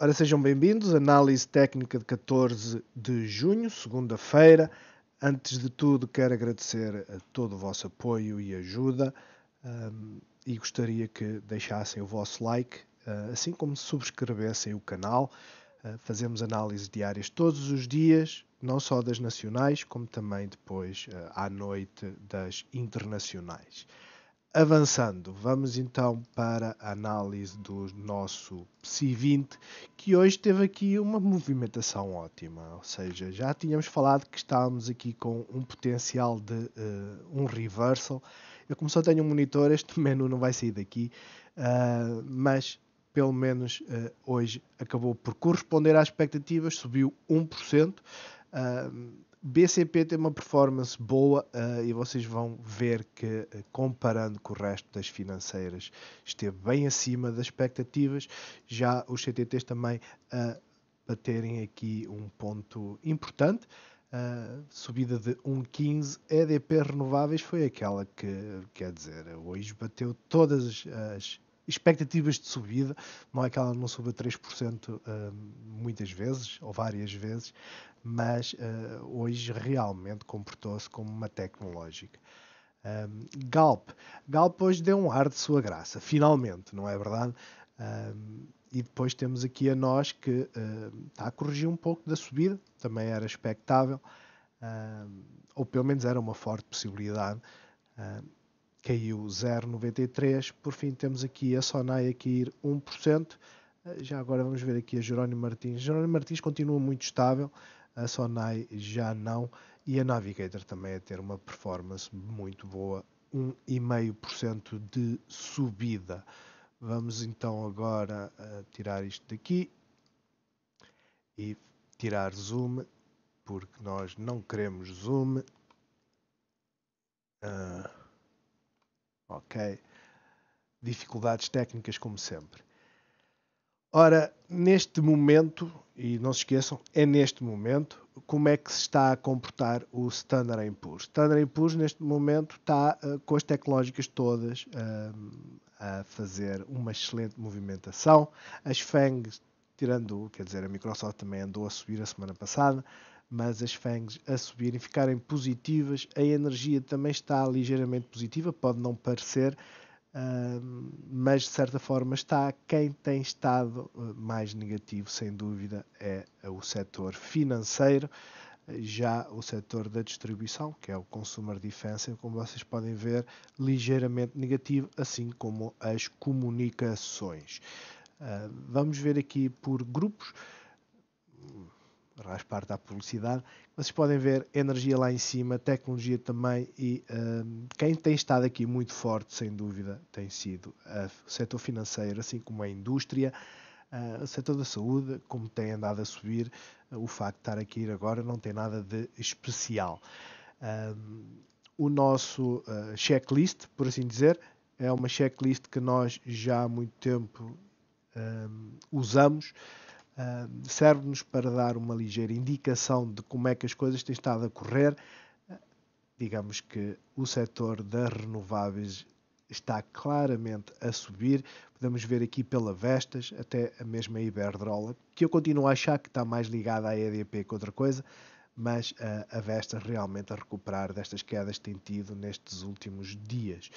Ora, sejam bem-vindos. Análise técnica de 14 de junho, segunda-feira. Antes de tudo, quero agradecer a todo o vosso apoio e ajuda um, e gostaria que deixassem o vosso like, uh, assim como subscrevessem o canal. Uh, fazemos análises diárias todos os dias, não só das nacionais, como também depois uh, à noite das internacionais. Avançando, vamos então para a análise do nosso Psi 20, que hoje teve aqui uma movimentação ótima, ou seja, já tínhamos falado que estávamos aqui com um potencial de uh, um reversal. Eu como só tenho um monitor, este menu não vai sair daqui, uh, mas pelo menos uh, hoje acabou por corresponder às expectativas, subiu 1%. Uh, BCP tem uma performance boa uh, e vocês vão ver que, eh, comparando com o resto das financeiras, esteve bem acima das expectativas. Já os CTTs também a uh, baterem aqui um ponto importante. Uh, subida de 1,15. EDP Renováveis foi aquela que, quer dizer, hoje bateu todas as expectativas de subida, não é que ela não suba 3% eh, muitas vezes, ou várias vezes, mas eh, hoje realmente comportou-se como uma tecnológica. Um, eh, Galp. Galp hoje deu um ar de sua graça, finalmente, não é verdade? Um, e depois temos aqui a nós que está a corrigir um pouco da subida, também era expectável, ou pelo menos era uma forte possibilidade caiu 0,93. Por fim, temos aqui a Sonai a cair 1%. Eh, já agora vamos ver aqui a Jerónimo Martins. Jerónimo Martins continua muito estável, a Sonai já não. E a Navigator também a ter uma performance muito boa, 1,5% de subida. Vamos então agora eh, tirar isto daqui e tirar zoom, porque nós não queremos zoom. Uh, ok? Dificuldades técnicas, como sempre. Ora, neste momento, e não se esqueçam, é neste momento, como é que se está a comportar o Standard Poor's. Standard Poor's, neste momento, está uh, com as tecnológicas todas uh, a fazer uma excelente movimentação. As FANGs, tirando, quer dizer, a Microsoft também andou a subir a semana passada, mas as FANGs a subirem, ficarem positivas, a energia também está ligeiramente positiva, pode não parecer, uh, mas de certa forma está. Quem tem estado eh, mais negativo, sem dúvida, é o setor financeiro. Já o setor da distribuição, que é o Consumer defense, como vocês podem ver, ligeiramente negativo, assim como as comunicações. Uh, vamos ver aqui por grupos raspar da publicidade. Vocês podem ver energia lá em cima, tecnologia também e hum, quem tem estado aqui muito forte, sem dúvida, tem sido o setor financeiro, assim como a indústria, uh, o setor da saúde, como tem andado a subir, uh, o facto de estar aqui agora não tem nada de especial. Hum, o nosso uh, checklist, por assim dizer, é uma checklist que nós já há muito tempo hum, usamos. Ah, serve-nos para dar uma ligeira indicação de como é que as coisas têm estado a correr. Ah, digamos que o setor das renováveis está claramente a subir. Podemos ver aqui pela Vestas, até a mesma Iberdrola, que eu continuo a achar que está mais ligada à EDP que outra coisa, mas a, ah, a Vestas realmente a recuperar destas quedas tem tido nestes últimos dias.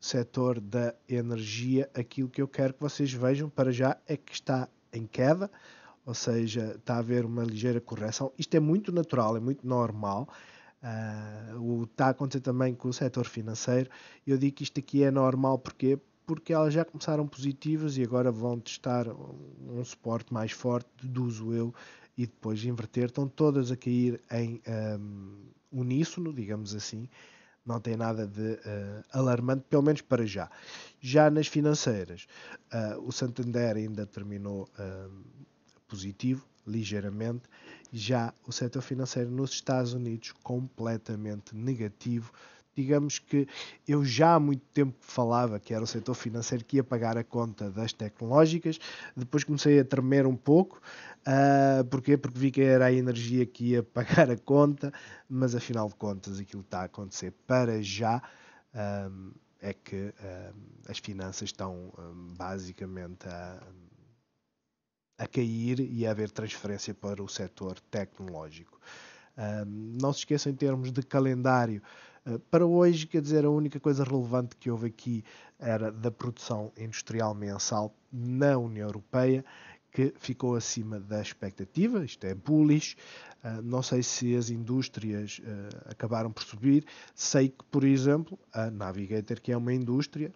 Setor da energia, aquilo que eu quero que vocês vejam para já é que está em queda, ou seja, está a haver uma ligeira correção. Isto é muito natural, é muito normal. Uh, o, está a acontecer também com o setor financeiro. Eu digo que isto aqui é normal porque porque elas já começaram positivas e agora vão testar um, suporte mais forte, deduzo eu, e depois inverter. Estão todas a cair em um, ah, uníssono, digamos assim, não tem nada de uh, alarmante, pelo menos para já. Já nas financeiras, uh, o Santander ainda terminou uh, positivo, ligeiramente, já o setor financeiro nos Estados Unidos completamente negativo, digamos que eu já há muito tempo falava que era o setor financeiro que ia pagar a conta das tecnológicas, depois comecei a tremer um pouco, uh, porquê? Porque vi que era a energia que ia pagar a conta, mas afinal de contas aquilo está a acontecer para já um, é que um, as finanças estão um, basicamente a, a cair e a haver transferência para o setor tecnológico. não se esqueçam em termos de calendário, eh, para hoje, quer dizer, a única coisa relevante que houve aqui era da produção industrial mensal na União Europeia, que ficou acima da expectativa, isto é bullish. Eh, não sei se as indústrias eh, acabaram por subir. Sei que, por exemplo, a Navigator, que é uma indústria,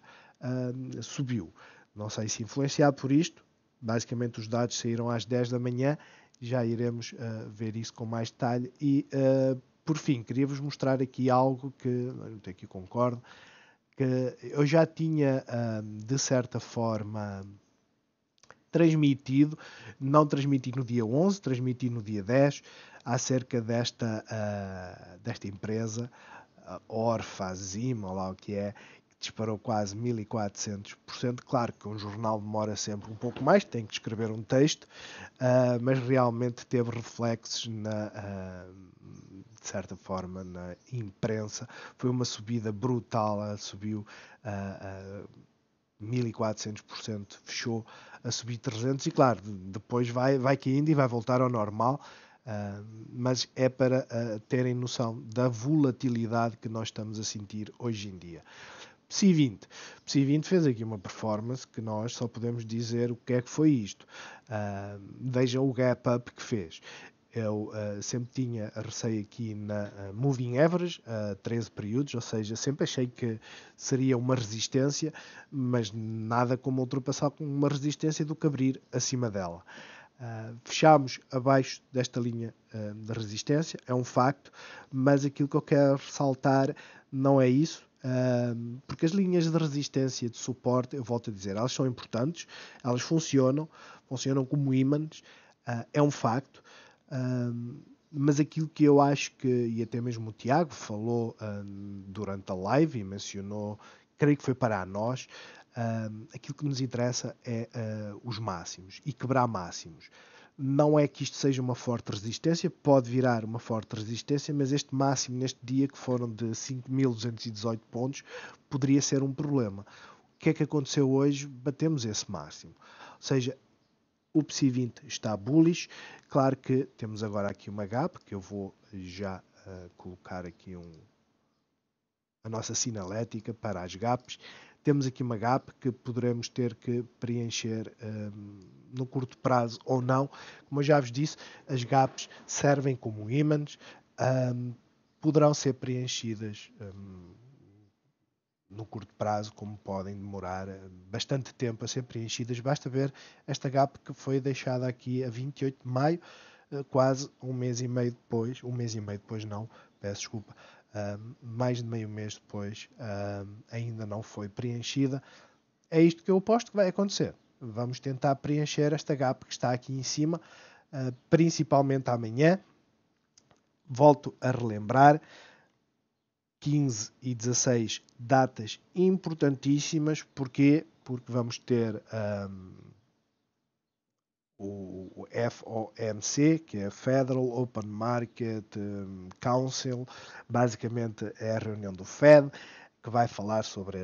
subiu. Não sei se influenciado por isto. Basicamente, os dados saíram às 10 da manhã. Já iremos ver isso com mais detalhe. E por fim, queria-vos mostrar aqui algo que, não tenho aqui concordo, que eu já tinha, hum, de certa forma, transmitido, não transmiti no dia 11, transmiti no dia 10, acerca desta, hum, desta empresa, Orfazima, hum, lá o que é, disparou quase 1400%. Claro que um jornal demora sempre um pouco mais, tem que escrever um texto, uh, mas realmente teve reflexos, na, uh, de certa forma, na imprensa. Foi uma subida brutal, uh, subiu. Uh, ah, 1400% fechou a subir 300 e claro depois vai vai caindo e vai voltar ao normal Uh, mas é para uh, terem noção da volatilidade que nós estamos a sentir hoje em dia. Psi 20. Psi 20 fez aqui uma performance que nós só podemos dizer o que é que foi isto. Uh, vejam o gap up que fez. Eu uh, sempre tinha receio aqui na uh, Moving Average, a uh, 13 períodos, ou seja, sempre achei que seria uma resistência, mas nada como ultrapassar com uma resistência do que abrir acima dela. Uh, ah, fechamos abaixo desta linha uh, de resistência, é um facto, mas aquilo que eu quero ressaltar não é isso, porque as linhas de resistência, de suporte, eu volto a dizer, elas são importantes, elas funcionam, funcionam como ímãs, ah, é um facto. mas aquilo que eu acho que, e até mesmo o Tiago falou durante a live e mencionou, creio que foi para nós, aquilo que nos interessa é ah, os máximos e quebrar máximos. Não é que isto seja uma forte resistência, pode virar uma forte resistência, mas este máximo neste dia, que foram de 5.218 pontos, poderia ser um problema. O que é que aconteceu hoje? Batemos esse máximo. Ou seja, o PSI 20 está bullish. Claro que temos agora aqui uma gap, que eu vou já uh, colocar aqui um, a nossa sinalética para as gaps temos aqui uma gap que poderemos ter que preencher um, no curto prazo ou não. Como eu já vos disse, as gaps servem como ímãs, um, poderão ser preenchidas um, no curto prazo, como podem demorar hum, bastante tempo a ser preenchidas. Basta ver esta gap que foi deixada aqui a 28 de maio, eh, quase um mês e meio depois, um mês e meio depois não, peço desculpa, mais de meio mês depois, um, ainda não foi preenchida. É isto que eu aposto que vai acontecer. Vamos tentar preencher esta gap que está aqui em cima, uh, principalmente amanhã. Volto a relembrar: 15 e 16 datas importantíssimas. Porquê? Porque vamos ter. Um, o FOMC, que é Federal Open Market hum, Council, basicamente é a reunião do Fed, que vai falar sobre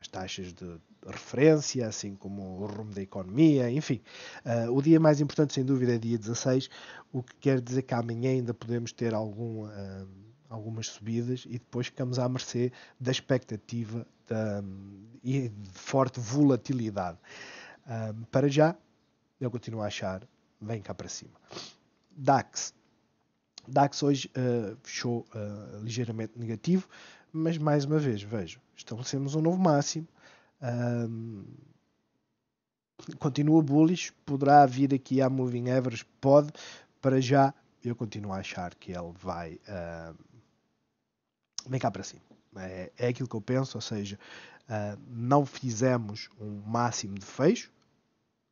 as taxas de referência, assim como o rumo da economia, enfim. Uh, o dia mais importante, sem dúvida, é dia 16, o que quer dizer que amanhã ainda podemos ter algum, uh, algumas subidas e depois ficamos à mercê da expectativa da, hum, e de forte volatilidade. Uh, para já, eu continuo a achar, vem cá para cima. DAX. DAX hoje uh, fechou uh, ligeiramente negativo, mas mais uma vez, vejo, estabelecemos um novo máximo. continua bullish, poderá vir aqui a moving average, pode, para já eu continuo a achar que ele vai uh, vem cá para cima. É, é aquilo que eu penso, ou seja, uh, não fizemos um máximo de fecho,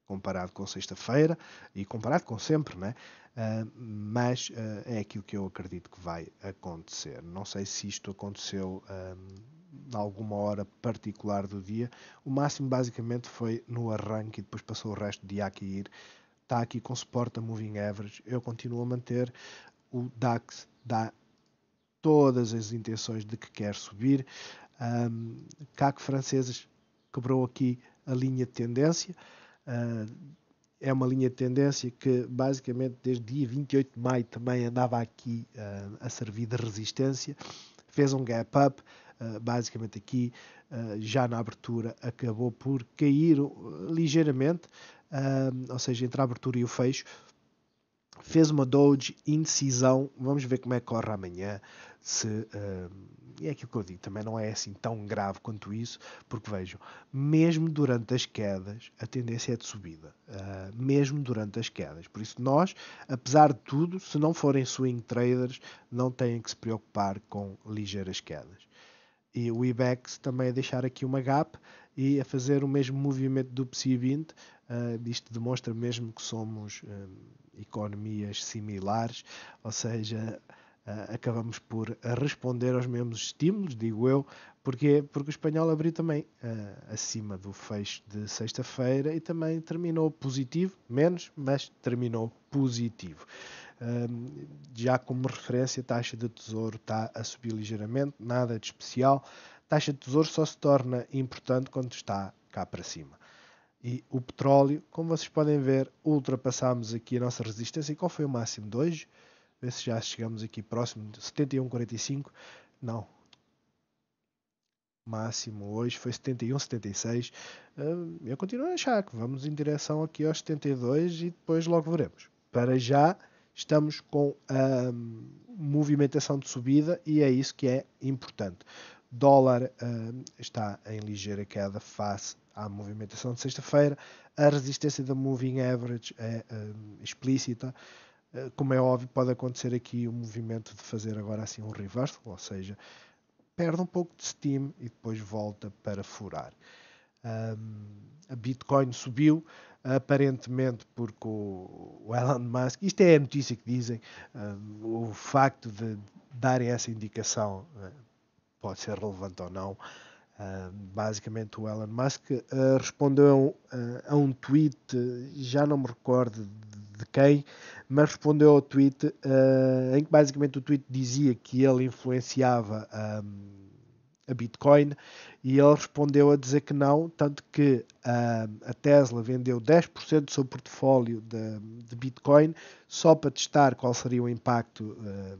comparado com sexta-feira e comparado com sempre, né? Uh, mas uh, é aquilo que eu acredito que vai acontecer. Não sei se isto aconteceu em uh, ah, alguma hora particular do dia. O máximo basicamente foi no arranque e depois passou o resto de dia aqui ir. Está aqui com suporte a Moving Average. Eu continuo a manter o DAX dá todas as intenções de que quer subir. Um, CAC franceses quebrou aqui a linha de tendência. Ah, é uma linha de tendência que basicamente desde dia 28 de maio também andava aqui uh, a servir de resistência, fez um gap up, uh, basicamente aqui uh, já na abertura acabou por cair ligeiramente, ou seja, entre a abertura e o fecho, fez uma doge indecisão, vamos ver como é que corre amanhã se. Uh, e é aquilo que eu digo, também não é assim tão grave quanto isso, porque vejam, mesmo durante as quedas, a tendência é de subida, uh, mesmo durante as quedas. Por isso, nós, apesar de tudo, se não forem swing traders, não têm que se preocupar com ligeiras quedas. E o IBEX também a deixar aqui uma gap e a fazer o mesmo movimento do PSI 20. Uh, isto demonstra mesmo que somos um, ah, economias similares, ou seja, ah, acabamos por responder aos mesmos estímulos, digo eu, porque porque o espanhol abriu também uh, acima do fecho de sexta-feira e também terminou positivo, menos, mas terminou positivo. Uh, já como referência, a taxa de tesouro está a subir ligeiramente, nada de especial. A taxa de tesouro só se torna importante quando está cá para cima. E o petróleo, como vocês podem ver, ultrapassámos aqui a nossa resistência. E qual foi o máximo de hoje? Ver se já chegamos aqui próximo. 71,45. Não. Máximo hoje foi 71,76. Ah, eu continuo a achar que vamos em direção aqui aos 72 e depois logo veremos. Para já estamos com a hum, movimentação de subida e é isso que é importante. Dólar ah, está em ligeira queda face à movimentação de sexta-feira. A resistência da Moving Average é hum, explícita. Eh, como é óbvio, pode acontecer aqui o um movimento de fazer agora assim um reversal, ou seja, perde um pouco de steam e depois volta para furar. Um, a Bitcoin subiu, aparentemente porque o, o, Elon Musk, isto é a notícia que dizem, um, o facto de darem essa indicação eh, pode ser relevante ou não. Uh, basicamente o Elon Musk uh, respondeu uh, a um tweet, já não me recordo de, de quem, mas respondeu ao tweet uh, em que basicamente o tweet dizia que ele influenciava um, ehm, a Bitcoin e ele respondeu a dizer que não, tanto que ehm, a Tesla vendeu 10% do seu portfólio de, de, Bitcoin só para testar qual seria o impacto uh,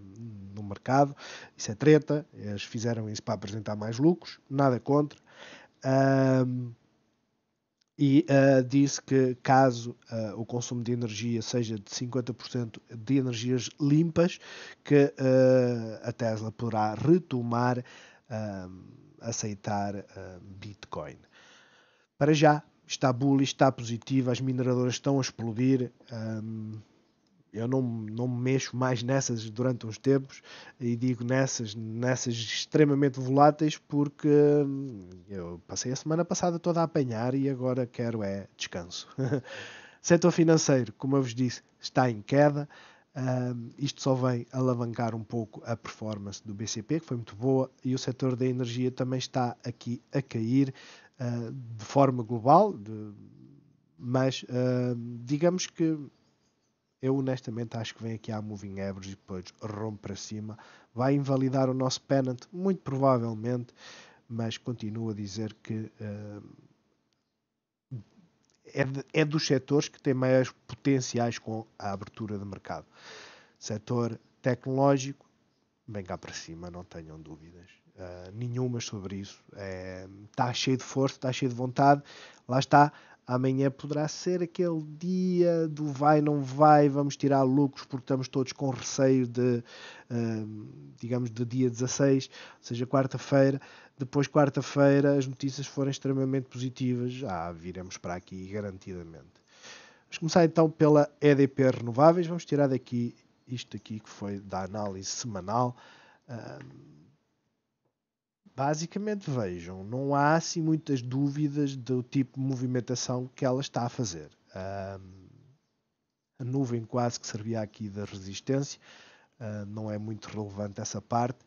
no mercado. Isso é treta, eles fizeram isso para apresentar mais lucros, nada contra e uh, que caso uh, o consumo de energia seja de 50% de energias limpas, que uh, a Tesla poderá retomar aceitar Bitcoin. Para já está bullish, está positivo, as mineradoras estão a explodir eu não, não me mexo mais nessas durante uns tempos e digo nessas, nessas extremamente voláteis porque hum, eu passei a semana passada toda a apanhar e agora quero é descanso. Setor financeiro, como eu vos disse, está em queda. Uh, isto só vem alavancar um pouco a performance do BCP, que foi muito boa, e o setor da energia também está aqui a cair uh, de forma global, de, mas uh, digamos que eu honestamente acho que vem aqui a Moving Average e depois rompe para cima. Vai invalidar o nosso pennant, muito provavelmente, mas continuo a dizer que uh, é, de, é dos setores que têm maiores potenciais com a abertura de mercado. Setor tecnológico, vem cá para cima, não tenham dúvidas. Uh, nenhumas sobre isso. Está eh, é, cheio de força, está cheio de vontade. Lá está, Amanhã poderá ser aquele dia do vai, não vai, vamos tirar lucros porque estamos todos com receio de, hum, digamos, de dia 16, ou seja, quarta-feira. Depois, quarta-feira, as notícias forem extremamente positivas, já viremos para aqui garantidamente. Vamos começar então pela EDP Renováveis. Vamos tirar daqui isto aqui que foi da análise semanal. Hum, basicamente vejam, não há assim muitas dúvidas do tipo de movimentação que ela está a fazer. Um, a nuvem quase que servia aqui da resistência, uh, não é muito relevante essa parte.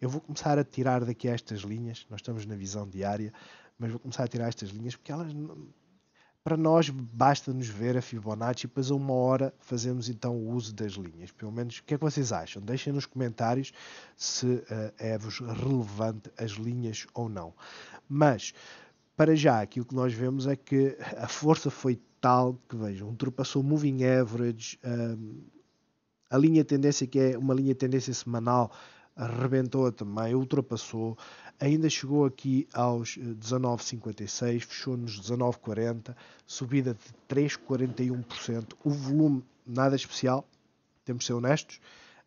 Eu vou começar a tirar daqui estas linhas, nós estamos na visão diária, mas vou começar a tirar estas linhas porque elas para nós basta nos ver a Fibonacci e depois a uma hora fazemos então o uso das linhas. Pelo menos, o que é que vocês acham? Deixem nos comentários se uh, é-vos relevante as linhas ou não. Mas, para já, aquilo que nós vemos é que a força foi tal que, vejam, ultrapassou moving average, um, a linha tendência que é uma linha tendência semanal arrebentou a também, ultrapassou, ainda chegou aqui aos 19,56, fechou nos 19,40, subida de 3,41%. O volume, nada especial, temos de ser honestos.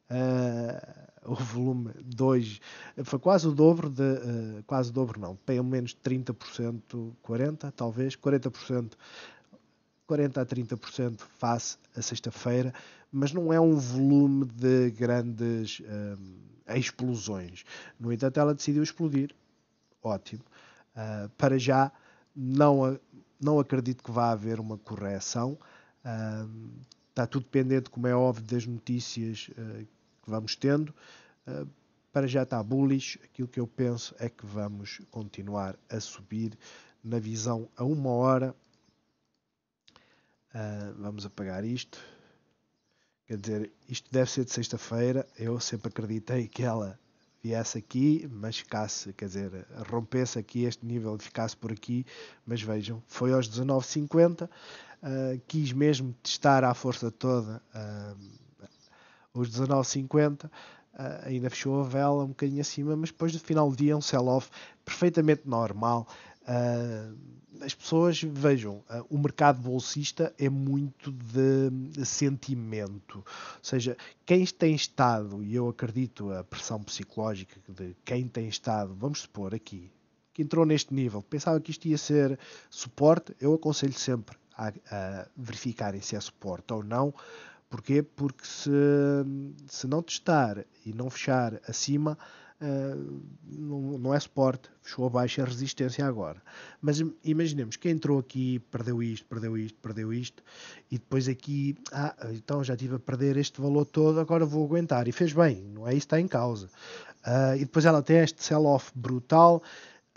Uh, o volume 2 foi quase o dobro de uh, quase o dobro não, pelo menos 30%, 40% talvez, 40% 40 a 30% face a sexta-feira, mas não é um volume de grandes hum, explosões. No entanto, ela decidiu explodir. Ótimo. Uh, para já, não, não acredito que vá haver uma correção. Uh, ah, está tudo dependente, como é óbvio, das notícias uh, que vamos tendo. para já está bullish. Aquilo que eu penso é que vamos continuar a subir na visão a uma hora Uh, vamos apagar isto. Quer dizer, isto deve ser de sexta-feira. Eu sempre acreditei que ela viesse aqui, mas ficasse, quer dizer, rompesse aqui este nível e ficasse por aqui. Mas vejam, foi aos 19,50. Uh, ah, quis mesmo testar à força toda uh, os 19,50. ainda fechou a vela um bocadinho acima, mas depois do final do dia, um sell-off perfeitamente normal. Ah, as pessoas, vejam, ah, o mercado bolsista é muito de sentimento. Ou seja, quem tem estado, e eu acredito a pressão psicológica de quem tem estado, vamos supor aqui, que entrou neste nível, pensava que isto ia ser suporte, eu aconselho sempre a, a verificarem se é suporte ou não. Porquê? Porque se, se não testar e não fechar acima, ah, não, não, é suporte, fechou a é resistência agora. Mas imaginemos que entrou aqui, perdeu isto, perdeu isto, perdeu isto, e depois aqui, ah, então já estive a perder este valor todo, agora vou aguentar. E fez bem, não é isso que está em causa. Uh, e depois ela tem este sell-off brutal.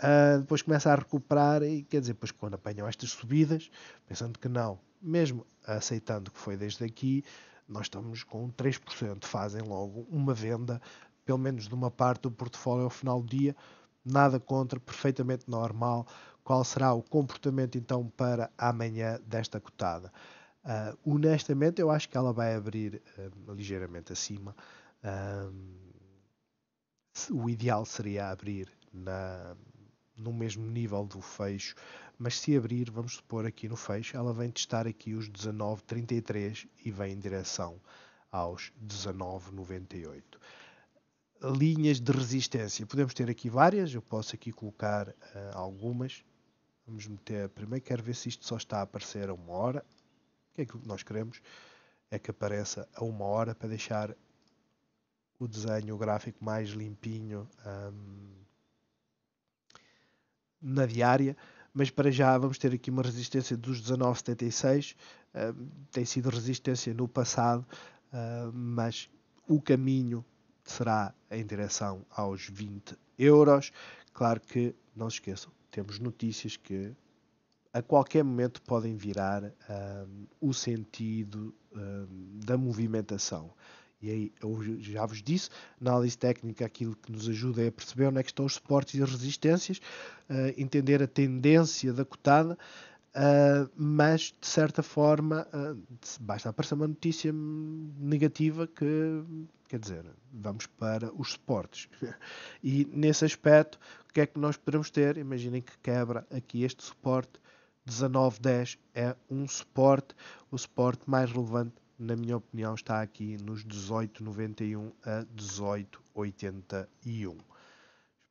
Uh, depois começa a recuperar e quer dizer, depois quando apanham estas subidas, pensando que não, mesmo aceitando que foi desde aqui, nós estamos com 3%, fazem logo uma venda pelo menos de uma parte do portfólio ao final do dia, nada contra, perfeitamente normal. Qual será o comportamento então para amanhã desta cotada? Uh, honestamente, eu acho que ela vai abrir uh, ligeiramente acima. Uh, o ideal seria abrir na, no mesmo nível do fecho, mas se abrir, vamos supor aqui no fecho, ela vem testar aqui os 19,33 e vem em direção aos 19,98 linhas de resistência. Podemos ter aqui várias, eu posso aqui colocar uh, algumas. Vamos meter, primeiro quero ver se isto só está a aparecer a uma hora. O que é que nós queremos? É que apareça a uma hora para deixar o desenho, o gráfico mais limpinho um, na diária. Mas para já vamos ter aqui uma resistência dos 1976. Um, tem sido resistência no passado, hum, mas o caminho será em direção aos 20 euros. Claro que não se esqueçam, temos notícias que a qualquer momento podem virar um, o sentido um, da movimentação. E aí, eu já vos disse, análise técnica, aquilo que nos ajuda é perceber onde é que estão os suportes e as resistências, uh, entender a tendência da cotada Uh, mas de certa forma uh, basta aparecer uma notícia negativa que quer dizer vamos para os suportes e nesse aspecto o que é que nós podemos ter imaginem que quebra aqui este suporte 1910 é um suporte o suporte mais relevante na minha opinião está aqui nos 1891 a 1881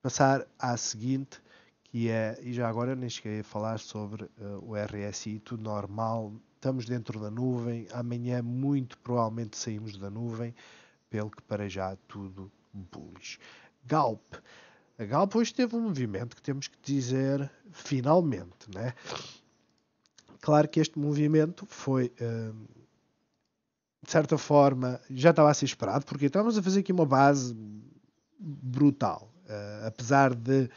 passar à seguinte que é, e já agora nem cheguei a falar sobre uh, o RSI, tudo normal, estamos dentro da nuvem, amanhã muito provavelmente saímos da nuvem, pelo que para já tudo bullish. Galp. A Galp hoje teve um movimento que temos que dizer finalmente, né? Claro que este movimento foi, eh, de certa forma, já estava a ser esperado, porque estávamos a fazer aqui uma base brutal. Uh, apesar de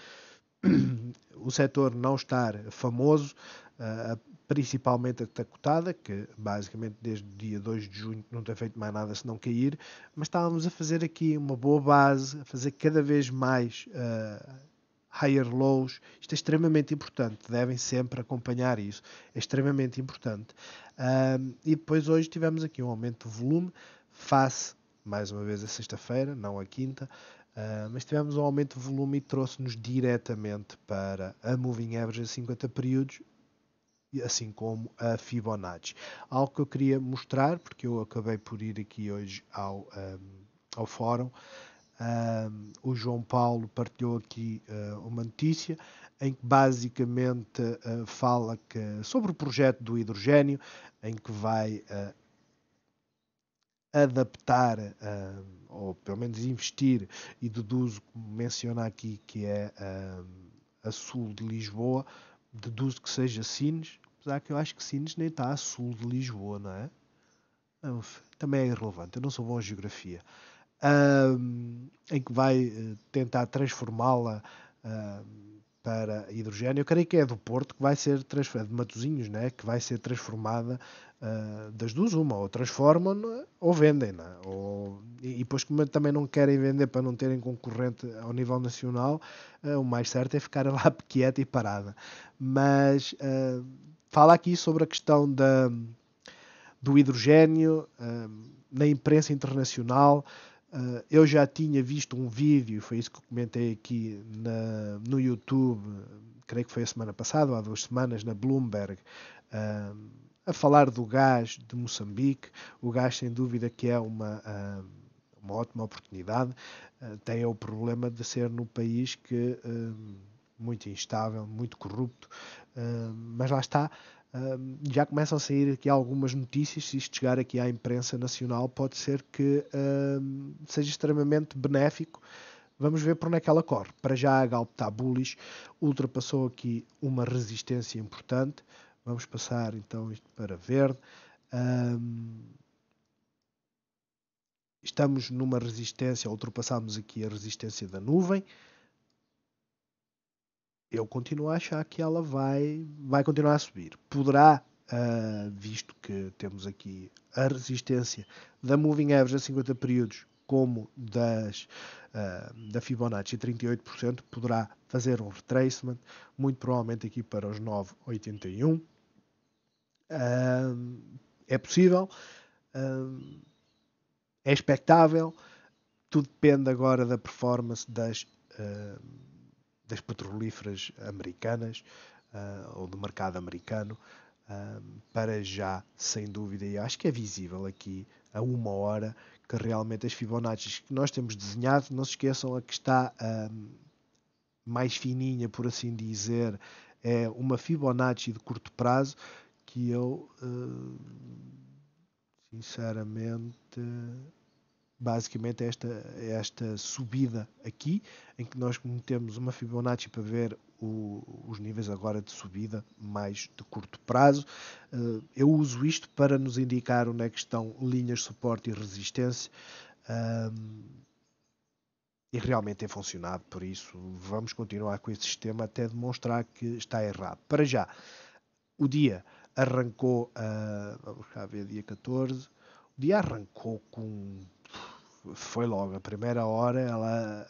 o setor não estar famoso, principalmente a tacotada, que basicamente desde o dia 2 de junho não tem feito mais nada se não cair, mas estávamos a fazer aqui uma boa base, a fazer cada vez mais uh, higher lows. Isto é extremamente importante, devem sempre acompanhar isso, é extremamente importante. e depois hoje tivemos aqui um aumento de volume face, mais uma vez, a sexta-feira, não a quinta, Uh, mas tivemos um aumento de volume e trouxe-nos diretamente para a Moving Average a 50 períodos, assim como a Fibonacci. Algo que eu queria mostrar, porque eu acabei por ir aqui hoje ao, um, ah, ao fórum. Um, ah, o João Paulo partilhou aqui uh, uma notícia em que basicamente uh, fala que, sobre o projeto do hidrogênio, em que vai adaptar, uh, ou pelo menos investir, e deduzo, como menciona aqui, que é uh, a sul de Lisboa, deduzo que seja Sines, apesar que eu acho que Sines nem está a sul de Lisboa, não é? também é irrelevante, eu não sou bom em geografia. Uh, em que vai tentar transformá-la para hidrogênio, eu creio que é do Porto que vai ser transformada, de Matozinhos, né, que vai ser transformada uh, das duas uma, ou transformam ou vendem, né, ou, e, e depois como também não querem vender para não terem concorrente ao nível nacional, uh, o mais certo é ficar lá quieta e parada. Mas uh, fala aqui sobre a questão da, do hidrogênio na imprensa internacional, Uh, eu já tinha visto um vídeo, foi isso que comentei aqui na, no YouTube, creio que foi a semana passada, ou há duas semanas, na Bloomberg, uh, a falar do gás de Moçambique. O gás, sem dúvida, que é uma, uh, uma ótima oportunidade. tem o problema de ser num país que muito instável, muito corrupto, mas lá está um, já começam a sair aqui algumas notícias. Se isto chegar aqui à imprensa nacional, pode ser que um, seja extremamente benéfico. Vamos ver por onde é que ela corre. Para já, a Galp está bullish, ultrapassou aqui uma resistência importante. Vamos passar então isto para verde. Um, estamos numa resistência, ultrapassámos aqui a resistência da nuvem eu continuo a achar que ela vai, vai continuar a subir. Poderá, uh, visto que temos aqui a resistência da Moving Average a 50 períodos, como das, uh, da Fibonacci 38%, poderá fazer um retracement, muito provavelmente aqui para os 9,81%. Uh, ah, é possível, é expectável, tudo depende agora da performance das das petrolíferas americanas uh, ou do mercado americano uh, para já, sem dúvida, e acho que é visível aqui a uma hora que realmente as Fibonacci que nós temos desenhado, não se esqueçam, a que está ah, mais fininha, por assim dizer, é uma Fibonacci de curto prazo que eu, uh, sinceramente basicamente é esta, é esta subida aqui, em que nós metemos uma Fibonacci para ver o, os níveis agora de subida mais de curto prazo. Eh, eu uso isto para nos indicar onde é que estão linhas de suporte e resistência. Ehm, e realmente tem funcionado, por isso vamos continuar com esse sistema até demonstrar que está errado. Para já, o dia arrancou, eh, vamos cá ver, dia 14, o dia arrancou com foi logo. A primeira hora ela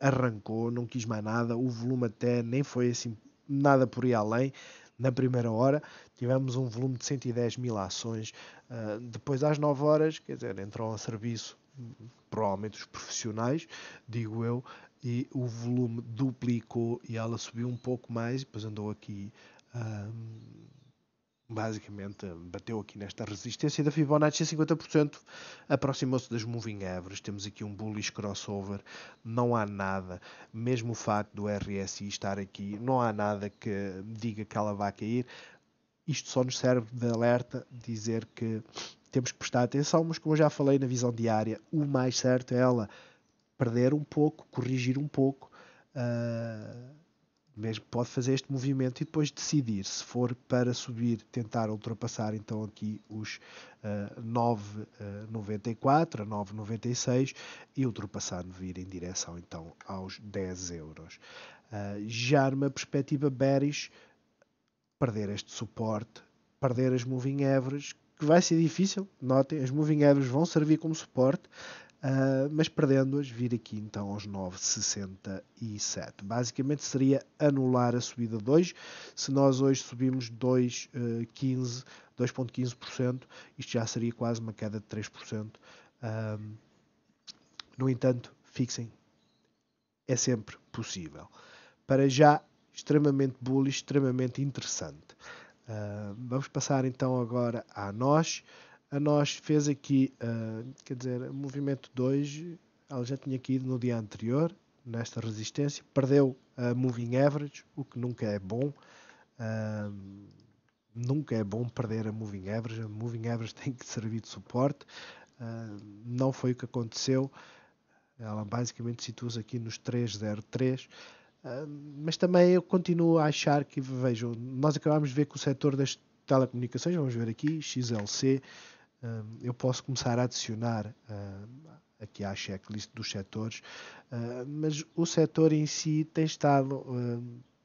arrancou, não quis mais nada. O volume até nem foi assim nada por ir além. Na primeira hora tivemos um volume de 110 mil ações. Uh, depois às 9 horas, quer dizer, entrou a serviço provavelmente os profissionais, digo eu, e o volume duplicou e ela subiu um pouco mais, depois andou aqui. Uh, basicamente bateu aqui nesta resistência da Fibonacci a 50%, aproximou-se das moving average, temos aqui um bullish crossover, não há nada, mesmo o facto do RSI estar aqui, não há nada que diga que ela vá cair, isto só nos serve de alerta dizer que temos que prestar atenção, mas como eu já falei na visão diária, o mais certo é ela perder um pouco, corrigir um pouco, uh, mesmo pode fazer este movimento e depois decidir se for para subir, tentar ultrapassar então aqui os uh, eh, 9,94 eh, a 9,96 e ultrapassar vir em direção então aos 10 euros. Uh, já numa perspectiva bearish, perder este suporte, perder as moving averages, que vai ser difícil, notem, as moving averages vão servir como suporte, Uh, mas perdendo-as, vir aqui então aos 9,67. Basicamente seria anular a subida de hoje, Se nós hoje subimos 2,15%, uh, 2,15%, isto já seria quase uma queda de 3%. Uh, ah, no entanto, fixem, é sempre possível. Para já, extremamente bullish, extremamente interessante. Uh, vamos passar então agora a nós a nós fez aqui, uh, quer dizer, movimento 2, ela já tinha aqui ido no dia anterior, nesta resistência, perdeu a moving average, o que nunca é bom. Uh, nunca é bom perder a moving average, a moving average tem que servir de suporte. Uh, não foi o que aconteceu. Ela basicamente situa-se aqui nos 303. Uh, mas também eu continuo a achar que, vejam, nós acabamos de ver que o setor das telecomunicações, vamos ver aqui, XLC, eu posso começar a adicionar aqui à checklist dos setores, mas o setor em si tem estado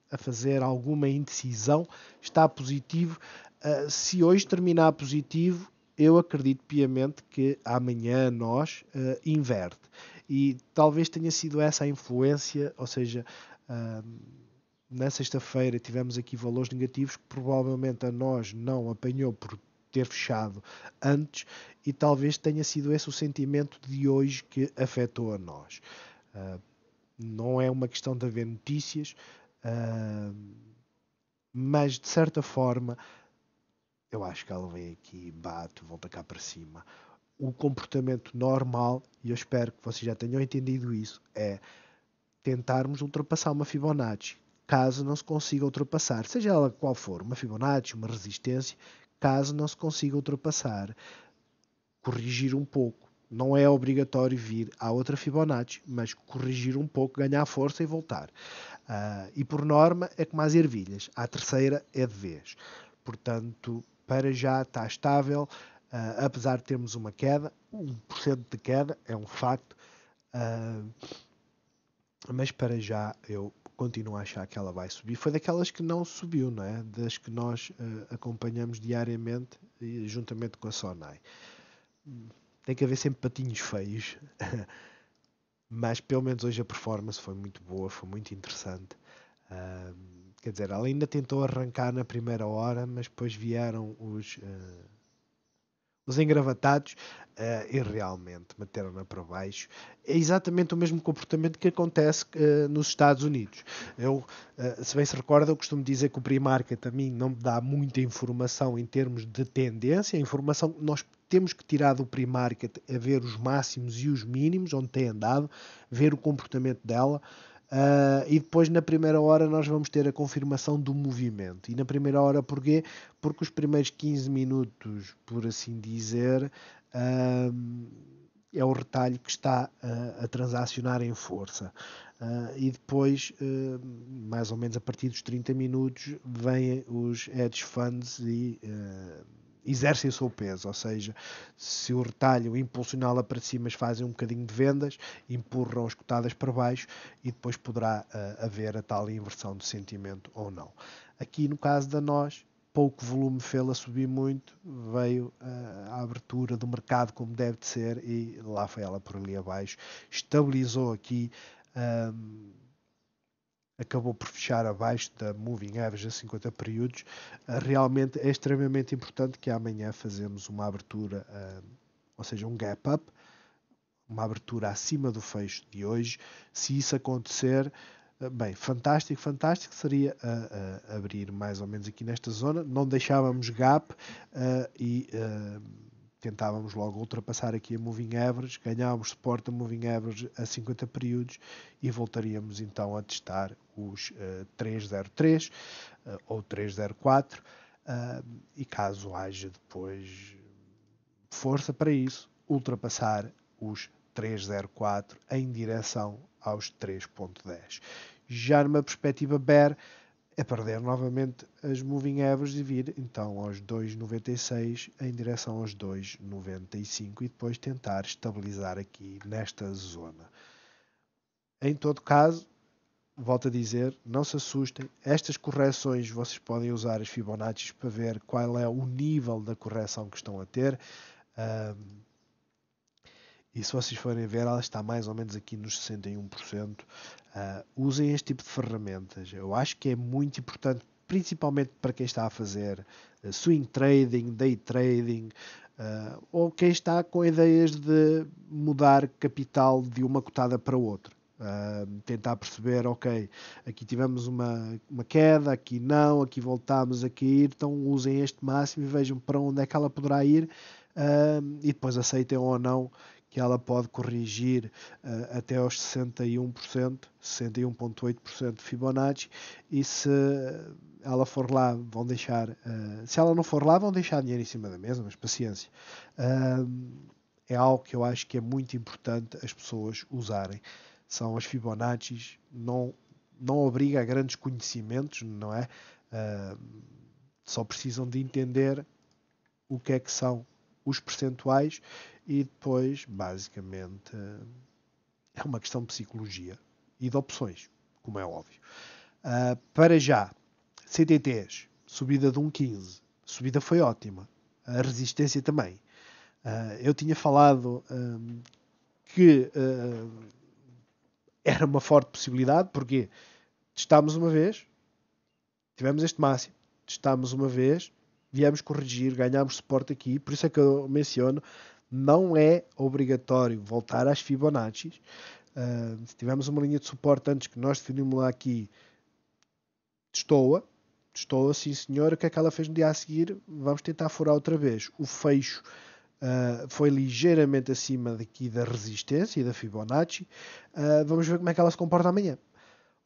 a fazer alguma indecisão, está positivo. Ah, se hoje terminar positivo, eu acredito piamente que amanhã nós uh, inverte. E talvez tenha sido essa a influência, ou seja, uh, na sexta-feira tivemos aqui valores negativos que provavelmente a nós não apanhou por ter fechado antes e talvez tenha sido esse o sentimento de hoje que afetou a nós. Uh, não é uma questão de haver notícias, uh, mas de certa forma eu acho que ela vem aqui, bate, volta cá para cima. O comportamento normal, e eu espero que vocês já tenham entendido isso, é tentarmos ultrapassar uma Fibonacci, caso não se consiga ultrapassar, seja ela qual for, uma Fibonacci, uma resistência, caso não se consiga ultrapassar, corrigir um pouco. Não é obrigatório vir à outra Fibonacci, mas corrigir um pouco, ganhar força e voltar. Uh, e por norma é com mais ervilhas, a terceira é de vez. Portanto, para já está estável, uh, apesar de termos uma queda, 1% de queda, é um facto. Uh, mas para já eu continuo a achar que ela vai subir, foi daquelas que não subiu, não é? Das que nós uh, acompanhamos diariamente juntamente com a Sonai. Tem que haver sempre patinhos feios, mas pelo menos hoje a performance foi muito boa, foi muito interessante. Uh, quer dizer, ela ainda tentou arrancar na primeira hora, mas depois vieram os, uh, os engravatados, uh, e realmente meteram-na para baixo. É exatamente o mesmo comportamento que acontece uh, nos Estados Unidos. Eu, uh, se bem se recorda, eu costumo dizer que o pre-market a mim não me dá muita informação em termos de tendência, a informação que nós temos que tirar do pre-market é, é ver os máximos e os mínimos, onde tem andado, ver o comportamento dela, Uh, e depois na primeira hora nós vamos ter a confirmação do movimento. E na primeira hora porquê? Porque os primeiros 15 minutos, por assim dizer, uh, é o retalho que está uh, a transacionar em força. e depois, mais ou menos a partir dos 30 minutos, vêm os hedge funds e exercem o seu peso, ou seja, se o retalho impulsional la para cima, mas fazem um bocadinho de vendas, empurram as cotadas para baixo e depois poderá uh, haver a tal inversão de sentimento ou não. Aqui no caso da nós, pouco volume fê-la subir muito, veio uh, a abertura do mercado como deve de ser e lá foi ela por ali abaixo, estabilizou aqui. Ehm, acabou por fechar abaixo da Moving Average a 50 períodos, ah, realmente é extremamente importante que amanhã fazemos uma abertura, ah, ou seja, um gap up, uma abertura acima do fecho de hoje. Se isso acontecer, ah, bem, fantástico, fantástico seria a, a abrir mais ou menos aqui nesta zona. Não deixávamos gap a, e a, tentávamos logo ultrapassar aqui a moving average, ganhávamos suporte a moving average a 50 períodos e voltaríamos então a testar os uh, 303 uh, ou 304 uh, eh, e caso haja depois força para isso, ultrapassar os 304 em direção aos 3.10. Já numa perspectiva bear, é perder novamente as moving averages e vir então aos 2,96 em direção aos 2,95 e depois tentar estabilizar aqui nesta zona. Em todo caso, volto a dizer, não se assustem, estas correções vocês podem usar as Fibonacci para ver qual é o nível da correção que estão a ter. Um, e se vocês forem ver, ela está mais ou menos aqui nos 61%. Uh, ah, usem este tipo de ferramentas. Eu acho que é muito importante, principalmente para quem está a fazer ah, swing trading, day trading, uh, ou quem está com ideias de mudar capital de uma cotada para outra. Uh, tentar perceber, ok, aqui tivemos uma, uma queda, aqui não, aqui voltámos a cair, então usem este máximo e vejam para onde é que ela poderá ir uh, e depois aceitem ou não que ela pode corrigir uh, até aos 61%, 61,8% de Fibonacci, e se ela for lá, vão deixar. Uh, se ela não for lá, vão deixar dinheiro em cima da mesa, mas paciência. Uh, é algo que eu acho que é muito importante as pessoas usarem. São as Fibonaccis, não, não obriga a grandes conhecimentos, não é? só precisam de entender o que é que são os percentuais e depois, basicamente, é uma questão de psicologia e de opções, como é óbvio. Uh, para já, CTTs, subida de 1,15, subida foi ótima, a resistência também. Uh, eu tinha falado um, ah, que uh, era uma forte possibilidade, porque testámos uma vez, tivemos este máximo, testámos uma vez, viemos corrigir, ganhamos suporte aqui, por isso é que eu menciono, não é obrigatório voltar às Fibonacci. Uh, ah, se tivermos uma linha de suporte antes que nós definimos lá aqui, destoa, destoa, sim senhor, o que é que ela fez no dia a seguir? Vamos tentar furar outra vez. O fecho uh, foi ligeiramente acima daqui da resistência e da Fibonacci. Uh, vamos ver como é que ela se comporta amanhã.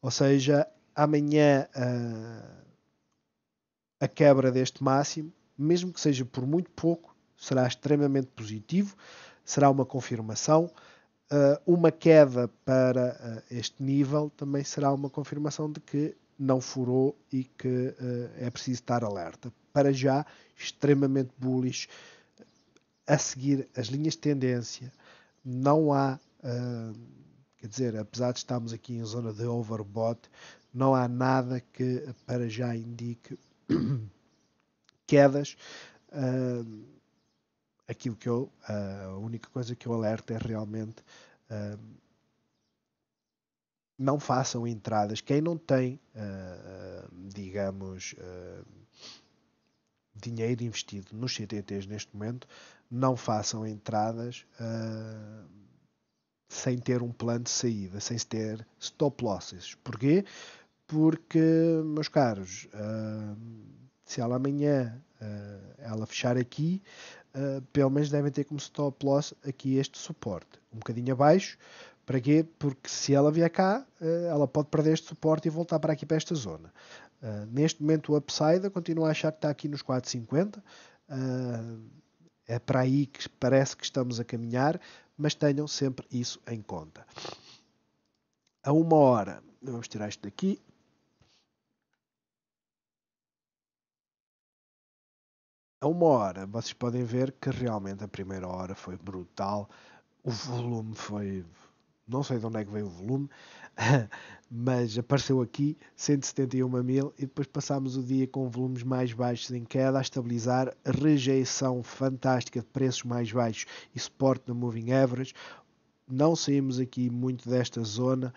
Ou seja, amanhã a quebra deste máximo, mesmo que seja por muito pouco, será extremamente positivo, será uma confirmação. Ah, uma queda para ah, este nível também será uma confirmação de que não furou e que ah, é preciso estar alerta. Para já, extremamente bullish, a seguir as linhas de tendência, não há, quer dizer, apesar de estarmos aqui em zona de overbought, não há nada que para já indique quedas. Uh, aquilo que eu, uh, a única coisa que eu alerto é realmente uh, não façam entradas. Quem não tem, digamos, dinheiro investido nos CTTs neste momento, não façam entradas sem ter um plano de saída, sem ter stop losses. Porquê? porque, meus caros, uh, se ela amanhã uh, ela fechar aqui, uh, pelo menos devem ter como stop loss aqui este suporte, um bocadinho abaixo. Para quê? Porque se ela vier cá, ela pode perder este suporte e voltar para aqui para esta zona. neste momento o upside continua a achar que está aqui nos 4,50. é para aí que parece que estamos a caminhar, mas tenham sempre isso em conta. A uma hora, vamos tirar isto daqui, a uma hora, vocês podem ver que realmente a primeira hora foi brutal. O volume foi. Não sei de onde é que veio o volume, mas apareceu aqui 171 mil e depois passámos o dia com volumes mais baixos em queda, a estabilizar a rejeição fantástica de preços mais baixos e suporte na Moving Average. Não saímos aqui muito desta zona.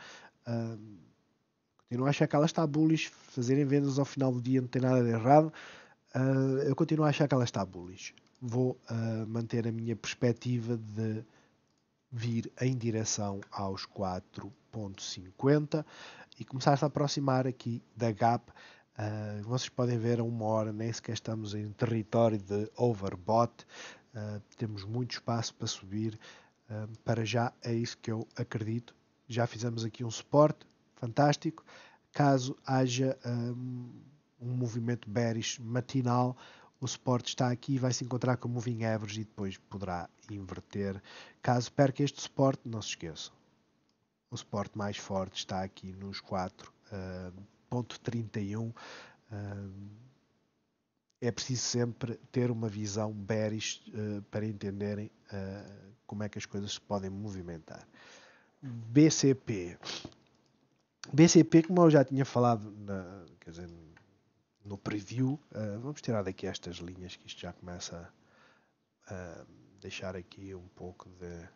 continuo a achar que ela está bullish, fazerem vendas ao final do dia não tem nada de errado. Uh, eu continuo a achar que ela está bullish. Vou uh, manter a minha perspectiva de vir em direção aos 4.50 e começar-se a aproximar aqui da gap. Uh, vocês podem ver a uma hora, nem sequer estamos em território de overbought. temos muito espaço para subir. para já é isso que eu acredito. Já fizemos aqui um suporte fantástico. Caso haja um movimento bearish matinal, o suporte está aqui e vai se encontrar com o moving average e depois poderá inverter. Caso perca este suporte, não se esqueçam, o suporte mais forte está aqui nos 4.31. Ah, ah, é preciso sempre ter uma visão bearish ah, para entenderem como é que as coisas se podem movimentar. BCP. BCP, como eu já tinha falado na, quer dizer, no preview. Uh, vamos tirar daqui estas linhas que isto já começa a deixar aqui um pouco de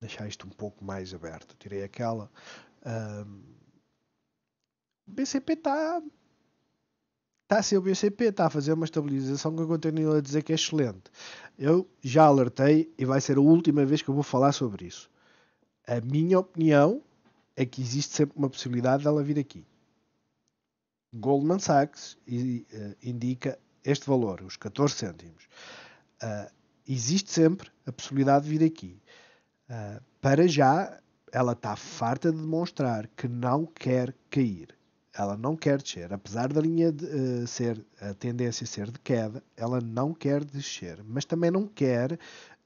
deixar isto um pouco mais aberto. Tirei aquela. Ah, o BCP está está a ser o BCP, está a fazer uma estabilização que eu continuo a dizer que é excelente. Eu já alertei e vai ser a última vez que eu vou falar sobre isso. A minha opinião é que existe sempre uma possibilidade dela vir aqui. Goldman Sachs e, uh, indica este valor, os 14 cêntimos. Uh, existe sempre a possibilidade de vir aqui. Uh, para já, ela está farta de demonstrar que não quer cair. Ela não quer descer. Apesar da linha de, ser, a tendência ser de queda, ela não quer descer. Mas também não quer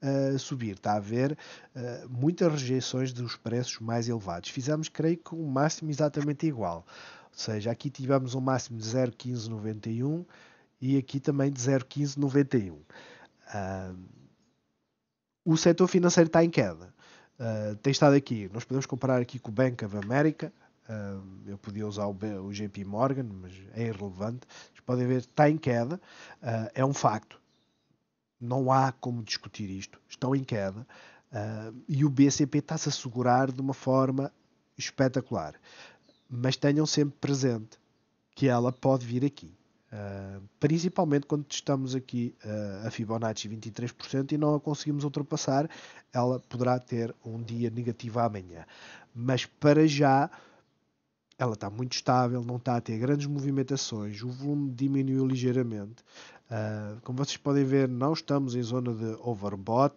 Uh, subir. Está a haver uh, muitas rejeições dos preços mais elevados. Fizemos, creio que, um máximo exatamente igual ou seja, aqui tivemos um máximo de 0,1591 e aqui também de 0,1591. Uh, ah, o setor financeiro está em queda. Uh, tem estado aqui, nós podemos comparar aqui com o Bank of America, uh, eu podia usar o, B, o, JP Morgan, mas é irrelevante. Vocês podem ver, está em queda, uh, é um facto. Não há como discutir isto, estão em queda. e o BCP está-se a segurar de uma forma espetacular mas tenham sempre presente que ela pode vir aqui. Uh, principalmente quando testamos aqui uh, a Fibonacci 23% e não a conseguimos ultrapassar, ela poderá ter um dia negativo amanhã. Mas para já, ela está muito estável, não está a ter grandes movimentações, o volume diminuiu ligeiramente. Uh, como vocês podem ver, não estamos em zona de overbought.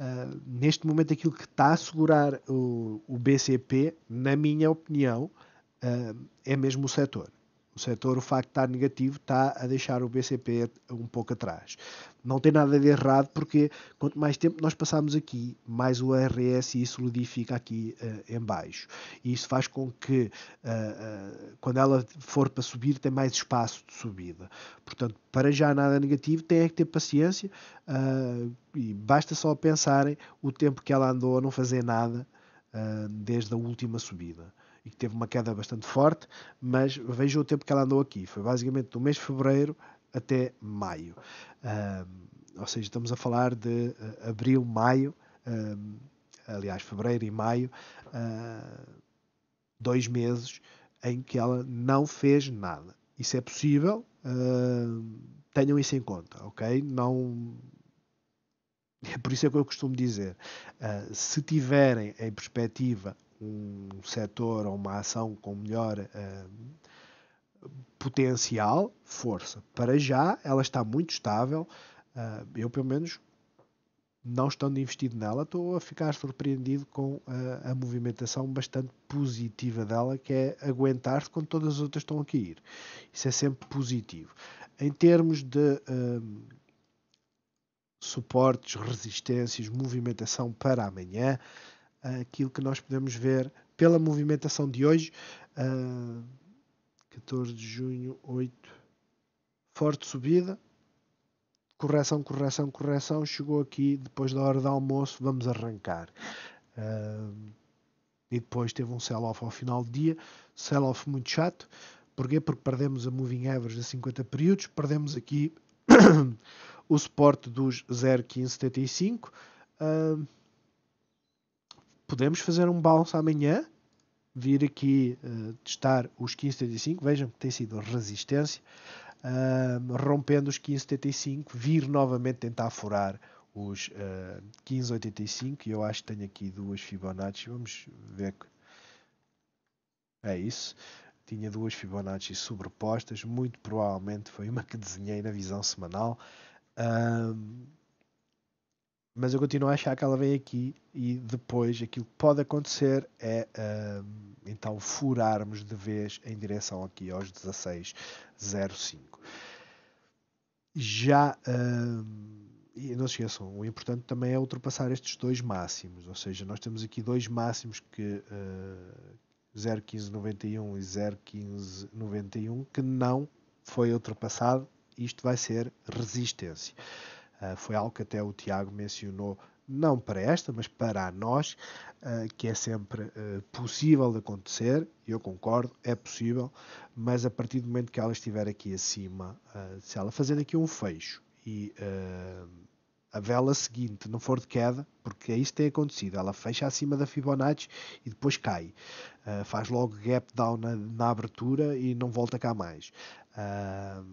Uh, neste momento, aquilo que está a segurar o, o BCP, na minha opinião, ah, é mesmo o setor. O setor, o facto de estar negativo, está a deixar o BCP um pouco atrás. Não tem nada de errado, porque quanto mais tempo nós passamos aqui, mais o RSI solidifica aqui uh, em baixo. E isso faz com que, uh, uh, quando ela for para subir, tem mais espaço de subida. Portanto, para já nada negativo, tem é que ter paciência e basta só pensarem o tempo que ela andou a não fazer nada desde a última subida e que teve uma queda bastante forte, mas veja o tempo que ela andou aqui. Foi basicamente do mês de fevereiro até maio. ou seja, estamos a falar de eh, abril, maio, aliás, fevereiro e maio, uh, dois meses em que ela não fez nada. Isso é possível, uh, tenham isso em conta, ok? Não. É por isso é que eu costumo dizer: uh, se tiverem em perspectiva um setor ou uma ação com melhor uh, potencial, força. Para já, ela está muito estável. Uh, eu, pelo menos, não estando investido nela, estou a ficar surpreendido com a, eh, a movimentação bastante positiva dela, que é aguentar-se quando todas as outras estão a cair. Isso é sempre positivo. Em termos de suportes, resistências, movimentação para amanhã, aquilo que nós podemos ver pela movimentação de hoje, uh, ah, 14 de junho, 8, forte subida, correção, correção, correção, chegou aqui depois da hora do almoço, vamos arrancar. Uh, e depois teve um sell-off ao final do dia, sell-off muito chato, porquê? Porque perdemos a moving average de 50 períodos, perdemos aqui o suporte dos 0,1575, uh, podemos fazer um balanço amanhã, vir aqui uh, testar os 15,75, vejam que tem sido resistência, uh, rompendo os 15,75, vir novamente tentar furar os uh, eh, 15,85, e eu acho que tenho aqui duas Fibonacci, vamos ver, é isso, tinha duas Fibonacci sobrepostas, muito provavelmente foi uma que desenhei na visão semanal, uh, mas eu continuo a achar que ela vem aqui e depois aquilo que pode acontecer é hum, então furarmos de vez em direção aqui aos 16.05. Já hum, e não se esqueçam, o importante também é ultrapassar estes dois máximos, ou seja, nós temos aqui dois máximos que uh, hum, 0.1591 e 0.1591 que não foi ultrapassado, isto vai ser resistência. Ah, foi algo que até o Tiago mencionou, não para esta, mas para nós, uh, que é sempre uh, possível de acontecer, eu concordo, é possível, mas a partir do momento que ela estiver aqui acima, se ela fazer aqui um fecho e a vela seguinte não for de queda, porque é isso que tem acontecido, ela fecha acima da Fibonacci e depois cai. Uh, faz logo gap down na, na, abertura e não volta cá mais. Uh,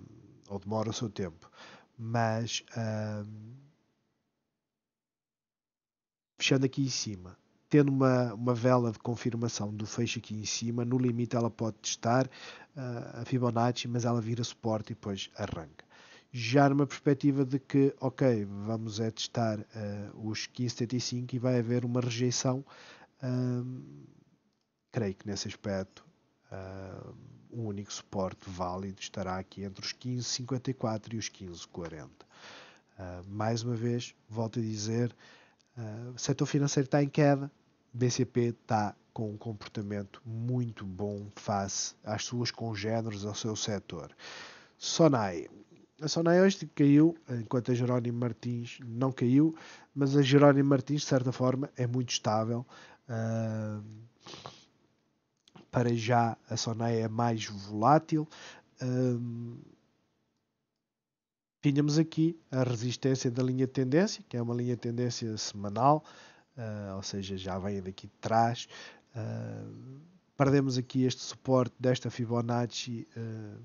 ou demora o seu tempo. Mas. fechando aqui em cima, tendo uma, uma vela de confirmação do fecho aqui em cima, no limite ela pode testar uh, a Fibonacci, mas ela vira suporte e depois arranca. Já numa perspectiva de que, ok, vamos é testar uh, os 15,75 e vai haver uma rejeição, uh, creio que nesse aspecto uh, ah, um único suporte válido estará aqui entre os 15,54 e os 15,40. Uh, ah, mais uma vez, volto a dizer, uh, o setor financeiro está em queda, BCP está com um comportamento muito bom face às suas congêneres, ao seu setor. Sonai. A Sonai hoje caiu, enquanto a Jerónimo Martins não caiu, mas a Jerónimo Martins, de certa forma, é muito estável. Uh, para já a Soneia é mais volátil. tínhamos aqui a resistência da linha de tendência, que é uma linha de tendência semanal, uh, ou seja, já vem daqui de trás. Uh, perdemos aqui este suporte desta Fibonacci. Uh,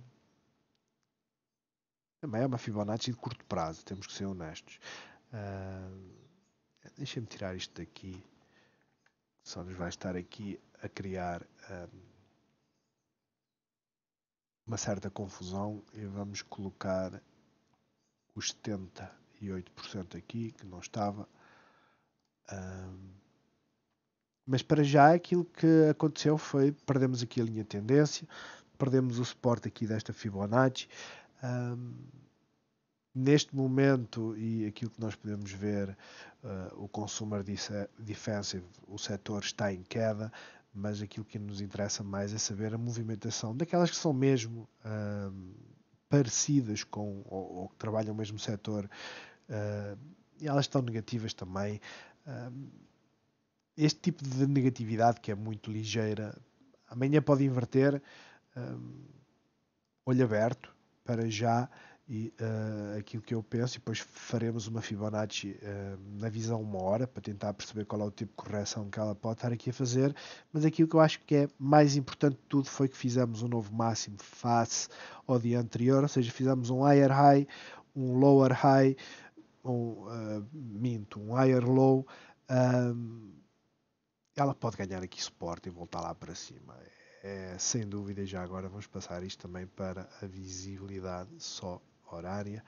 também é uma Fibonacci de curto prazo, temos que ser honestos. Uh, Deixem-me tirar isto daqui só nos vai estar aqui a criar um, uma certa confusão e vamos colocar os 78% aqui, que não estava. Um, mas para já aquilo que aconteceu foi perdemos aqui a linha tendência, perdemos o suporte aqui desta Fibonacci. Um, Neste momento, e aquilo que nós podemos ver, uh, o consumer defensive, o setor está em queda, mas aquilo que nos interessa mais é saber a movimentação daquelas que são mesmo uh, parecidas com, ou, ou, que trabalham o mesmo setor, uh, e elas estão negativas também. Ehm, este tipo de negatividade, que é muito ligeira, amanhã pode inverter, ehm, olho aberto para já e uh, aquilo que eu penso, e depois faremos uma Fibonacci uh, na visão uma hora, para tentar perceber qual é o tipo de correção que ela pode estar aqui a fazer, mas aquilo que eu acho que é mais importante de tudo foi que fizemos um novo máximo face ao dia anterior, ou seja, fizemos um higher high, um lower high, um, uh, minto, um higher low, um, ela pode ganhar aqui suporte e voltar lá para cima. É, sem dúvida, já agora vamos passar isto também para a visibilidade só horária,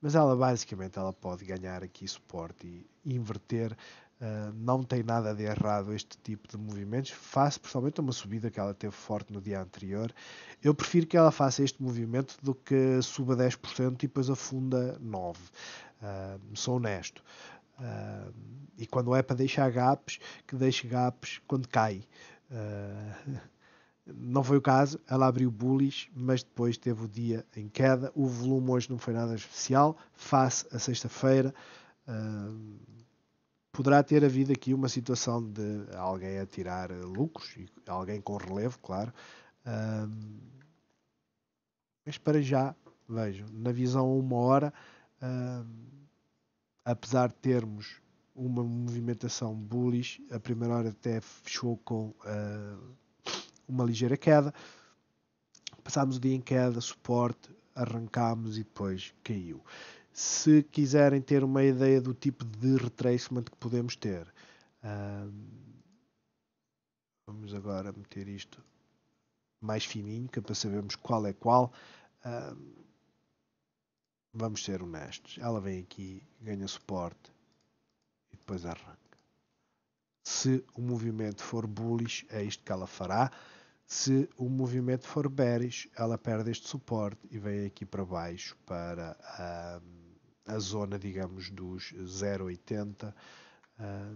mas ela basicamente ela pode ganhar aqui suporte e inverter. Uh, não tem nada de errado este tipo de movimentos. Faço principalmente uma subida que ela teve forte no dia anterior. Eu prefiro que ela faça este movimento do que suba 10% e depois afunda 9%. Uh, ah, sou honesto. Uh, e quando é para deixar gaps, que deixe gaps quando cai. Uh, não foi o caso, ela abriu bullies, mas depois teve o dia em queda. O volume hoje não foi nada especial, face a sexta-feira. Uh, poderá ter havido aqui uma situação de alguém a tirar lucros, e alguém com relevo, claro. Uh, mas para já, vejam, na visão a uma hora, uh, apesar de termos uma movimentação bullish, a primeira hora até fechou com uma ligeira queda. Passámos o dia em queda, suporte, arrancámos e depois caiu. Se quiserem ter uma ideia do tipo de retracement que podemos ter, hum, vamos agora meter isto mais fininho, que é para sabermos qual é qual. Hum, vamos ser honestos, ela vem aqui, ganha suporte e depois arranca. Se o movimento for bullish, é isto que ela fará. Se o movimento for bearish, ela perde este suporte e vem aqui para baixo para a, a zona, digamos, dos 0,80. Uh,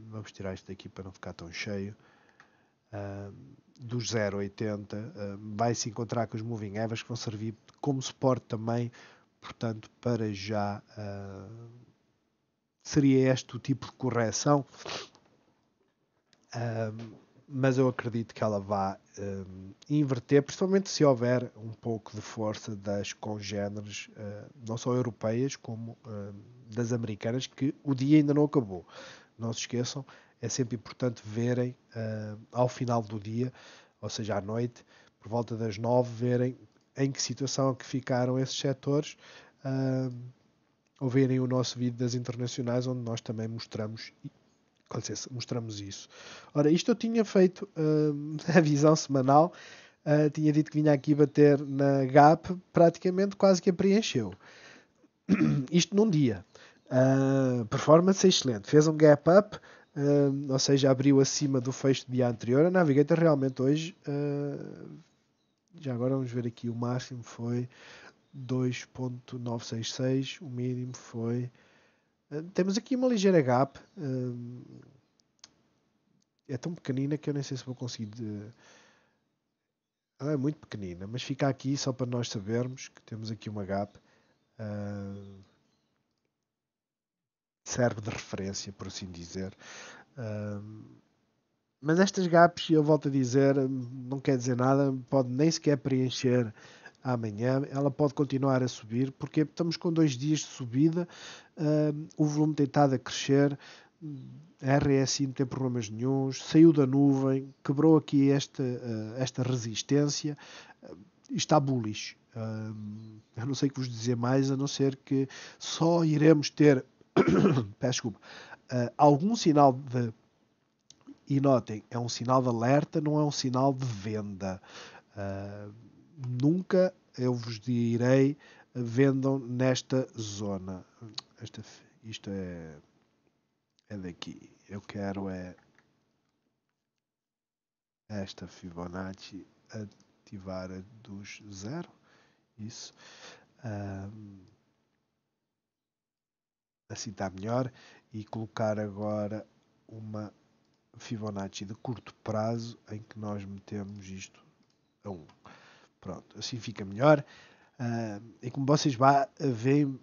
vamos tirar isto daqui para não ficar tão cheio. Uh, dos 0,80 uh, vai se encontrar com os moving avers que vão servir como suporte também, portanto, para já uh, seria este o tipo de correção. Uh, mas eu acredito que ela vá hum, inverter, principalmente se houver um pouco de força das congêneres, uh, não só europeias como uh, das americanas, que o dia ainda não acabou. Não se esqueçam, é sempre importante verem uh, ao final do dia, ou seja, à noite, por volta das nove, verem em que situação é que ficaram esses setores. Uh, verem o nosso vídeo das internacionais, onde nós também mostramos com licença, mostramos isso. Ora, isto eu tinha feito uh, hum, a visão semanal, uh, tinha dito que vinha aqui bater na gap, praticamente quase que a preencheu. Isto num dia. Uh, performance excelente. Fez um gap up, uh, ou seja, abriu acima do fecho do dia anterior. A Navigator realmente hoje, uh, já agora vamos ver aqui, o máximo foi 2.966, o mínimo foi eh, temos aqui uma ligeira gap. Eh, é tão pequenina que eu nem sei se vou conseguir. Eh, ela é muito pequenina, mas fica aqui só para nós sabermos que temos aqui uma gap. Serve de referência, por assim dizer. Mas estas gaps, eu volto a dizer, não quer dizer nada, pode nem sequer preencher amanhã, ela pode continuar a subir, porque estamos com dois dias de subida, uh, o volume tem estado a crescer, a RSI não tem problemas nenhums, saiu da nuvem, quebrou aqui esta, uh, esta resistência, uh, está bullish. eu não sei o que vos dizer mais, a não ser que só iremos ter, peço desculpa, algum sinal de e notem, é um sinal de alerta, não é um sinal de venda. Uh, nunca eu vos direi vendam nesta zona. Esta, isto é, é daqui. Eu quero é esta Fibonacci ativar dos zero. Isso. Um, assim está melhor. E colocar agora uma Fibonacci de curto prazo em que nós metemos isto a 1. Um. Pronto, assim fica melhor. Uh, e como vocês veem,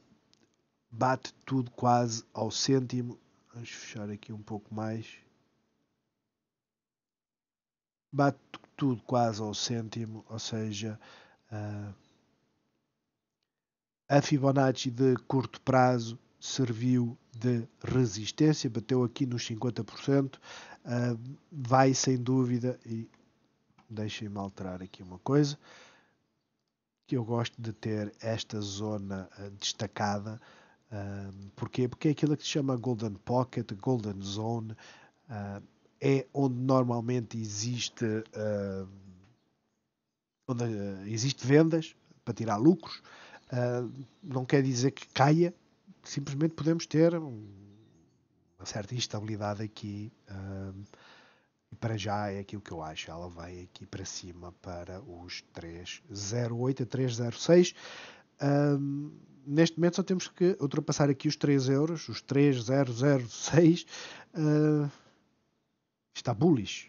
bate tudo quase ao cêntimo. Vamos fechar aqui um pouco mais. Bate tudo quase ao cêntimo, ou seja, uh, a Fibonacci de curto prazo serviu de resistência, bateu aqui nos 50%, uh, ah, vai sem dúvida, e deixem-me alterar aqui uma coisa, que eu gosto de ter esta zona eh, destacada. Um, porquê? Porque é aquilo que se chama Golden Pocket, Golden Zone, uh, é onde normalmente existe, uh, onde, uh, existe vendas para tirar lucros. não quer dizer que caia, simplesmente podemos ter uma certa instabilidade aqui. E para já é aquilo que eu acho. Ela vai aqui para cima para os 308 a 306. Um, neste momento só temos que ultrapassar aqui os 3 euros, os 3006. Uh, ah, está bullish.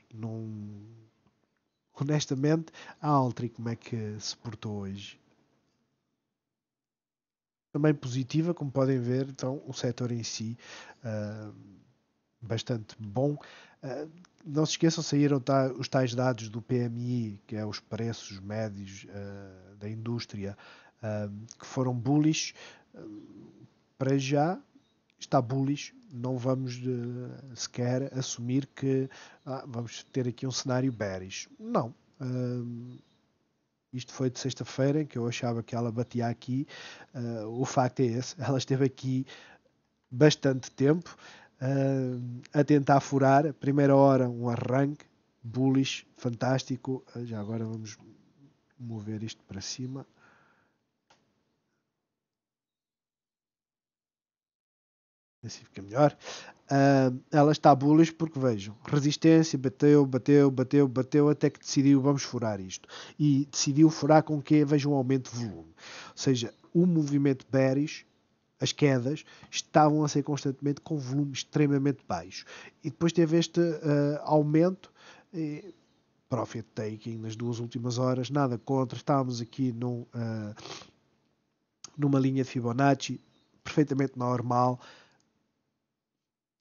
Honestamente, a Altri como é que se portou hoje? Também positiva, como podem ver, então o setor em si. Uh, bastante bom. Ah, não se esqueçam, saíram os tais dados do PMI, que é os preços médios ah, da indústria, ah, que foram bullish. Para já está bullish, não vamos sequer assumir que vamos ter aqui um cenário bearish. Não. Isto foi de sexta-feira, que eu achava que ela batia aqui. Uh, o facto é esse, ela esteve aqui bastante tempo uh, a tentar furar. Primeira hora, um arranque, bullish, fantástico. Ah, já agora vamos mover isto para cima. assim fica melhor. Uh, ela está bullish porque vejam, resistência, bateu, bateu, bateu, bateu, até que decidiu vamos furar isto. E decidiu furar com que vejam um aumento de volume. Ou seja, o movimento bearish as quedas estavam a ser constantemente com volume extremamente baixo. E depois teve este uh, aumento. E, profit taking nas duas últimas horas, nada contra, estávamos aqui num, uh, numa linha de Fibonacci perfeitamente normal.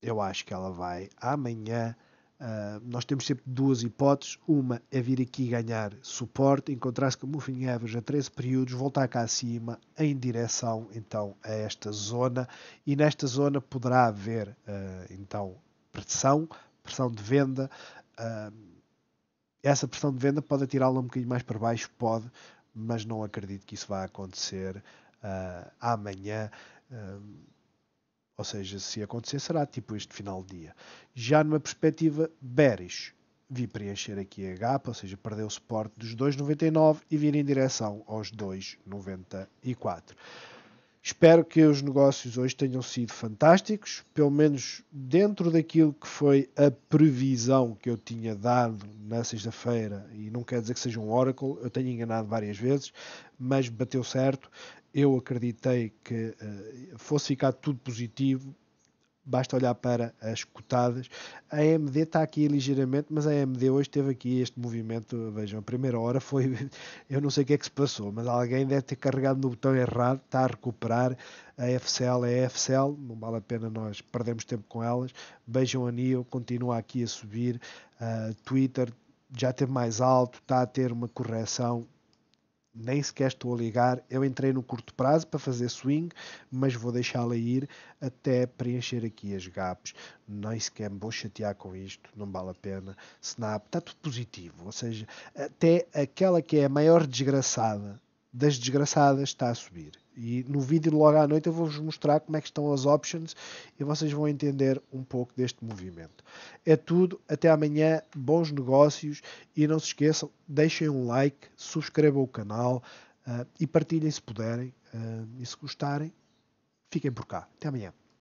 Eu acho que ela vai amanhã Uh, nós temos sempre duas hipóteses. Uma é vir aqui ganhar suporte, encontrar-se com o Moving Average a 13 períodos, voltar cá acima em direção então a esta zona e nesta zona poderá haver uh, então pressão, pressão de venda. Uh, essa pressão de venda pode atirá-la um bocadinho mais para baixo, pode, mas não acredito que isso vá acontecer amanhã. Ou seja, se acontecer, será tipo este final de dia. Já numa perspectiva bearish, vi preencher aqui a gap, ou seja, perder o suporte dos 2,99 e vir em direção aos 2,94. Espero que os negócios hoje tenham sido fantásticos, pelo menos dentro daquilo que foi a previsão que eu tinha dado na sexta-feira, e não quer dizer que seja um Oracle, eu tenho enganado várias vezes, mas bateu certo. Eu acreditei que uh, fosse ficar tudo positivo, basta olhar para as cotadas. A AMD está aqui ligeiramente, mas a AMD hoje teve aqui este movimento. Vejam, a primeira hora foi. Eu não sei o que é que se passou, mas alguém deve ter carregado no botão errado, está a recuperar. A FCL é a FCL, não vale a pena nós perdemos tempo com elas. vejam a NIO, continua aqui a subir. Uh, Twitter já teve mais alto, está a ter uma correção nem sequer estou a ligar. Eu entrei no curto prazo para fazer swing, mas vou deixá-la ir até preencher aqui as gaps. Nem sequer me vou chatear com isto, não vale a pena. Snap, está tudo positivo. Ou seja, até aquela que é a maior desgraçada das desgraçadas está a subir. E no vídeo logo à noite eu vou-vos mostrar como é que estão as options e vocês vão entender um pouco deste movimento. É tudo, até amanhã, bons negócios e não se esqueçam, deixem um like, subscrevam o canal uh, e partilhem se puderem uh, e se gostarem, fiquem por cá. Até amanhã.